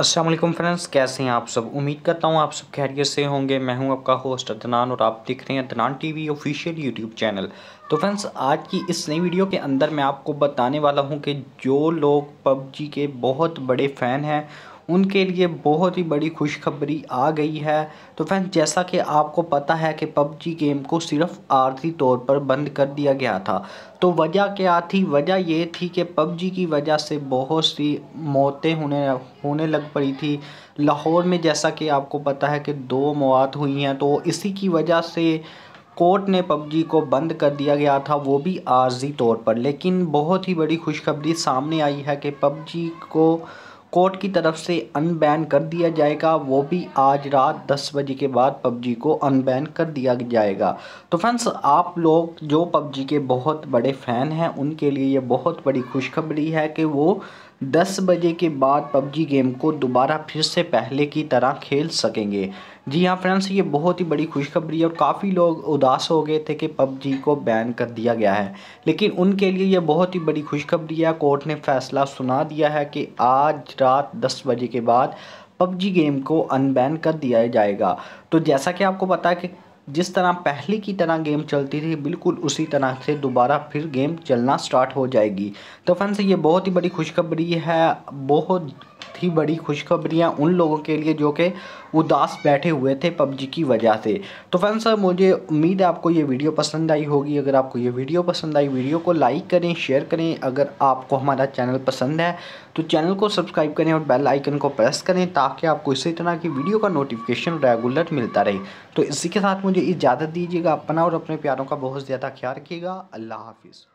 Aslam friends कैसे हैं आप सब उम्मीद करता हूं आप सब खैरियत से होंगे मैं हूं आपका होस्ट अदनान और आप देख रहे हैं Adnan TV official YouTube channel तो फ्रेंड्स आज की इस नई वीडियो के अंदर मैं आपको बताने वाला हूं कि जो लोग पबजी के बहुत बड़े फ़ैन हैं उनके लिए बहुत ही बड़ी खुशखबरी आ गई है तो फ्रेंड्स जैसा कि आपको पता है कि पबजी गेम को सिर्फ आर्थिक तौर पर बंद कर दिया गया था तो वजह क्या थी वजह ये थी कि पबजी की वजह से बहुत सी मौतें होने होने लग पड़ी थी लाहौर में जैसा कि आपको पता है कि दो मौत हुई हैं तो इसी की वजह से कोर्ट ने पबजी को बंद कर दिया गया था वो भी आर्जी तौर पर लेकिन बहुत ही बड़ी खुशखबरी सामने आई है कि पबजी को कोर्ट की तरफ से अनबैन कर दिया जाएगा वो भी आज रात 10 बजे के बाद पबजी को अनबैन कर दिया जाएगा तो फ्रेंड्स आप लोग जो पबजी के बहुत बड़े फ़ैन हैं उनके लिए ये बहुत बड़ी खुशखबरी है कि वो 10 बजे के बाद पबजी गेम को दोबारा फिर से पहले की तरह खेल सकेंगे जी हाँ फ्रेंड्स ये बहुत ही बड़ी खुशखबरी है और काफ़ी लोग उदास हो गए थे कि पबजी को बैन कर दिया गया है लेकिन उनके लिए यह बहुत ही बड़ी खुशखबरी है कोर्ट ने फैसला सुना दिया है कि आज रात 10 बजे के बाद पबजी गेम को अनबैन कर दिया जाएगा तो जैसा कि आपको पता है कि जिस तरह पहले की तरह गेम चलती थी बिल्कुल उसी तरह से दोबारा फिर गेम चलना स्टार्ट हो जाएगी तो फ्रेंड्स ये बहुत ही बड़ी खुशखबरी है बहुत ही बड़ी खुशखबरियाँ उन लोगों के लिए जो कि उदास बैठे हुए थे पबजी की वजह से तो फ्रेंड्स सर मुझे उम्मीद है आपको ये वीडियो पसंद आई होगी अगर आपको ये वीडियो पसंद आई वीडियो को लाइक करें शेयर करें अगर आपको हमारा चैनल पसंद है तो चैनल को सब्सक्राइब करें और बेल आइकन को प्रेस करें ताकि आपको इसी तरह की वीडियो का नोटिफिकेशन रेगुलर मिलता रहे तो इसी के साथ मुझे इजाज़त दीजिएगा अपना और अपने प्यारों का बहुत ज़्यादा ख्याल रखिएगा अल्लाह हाफिज़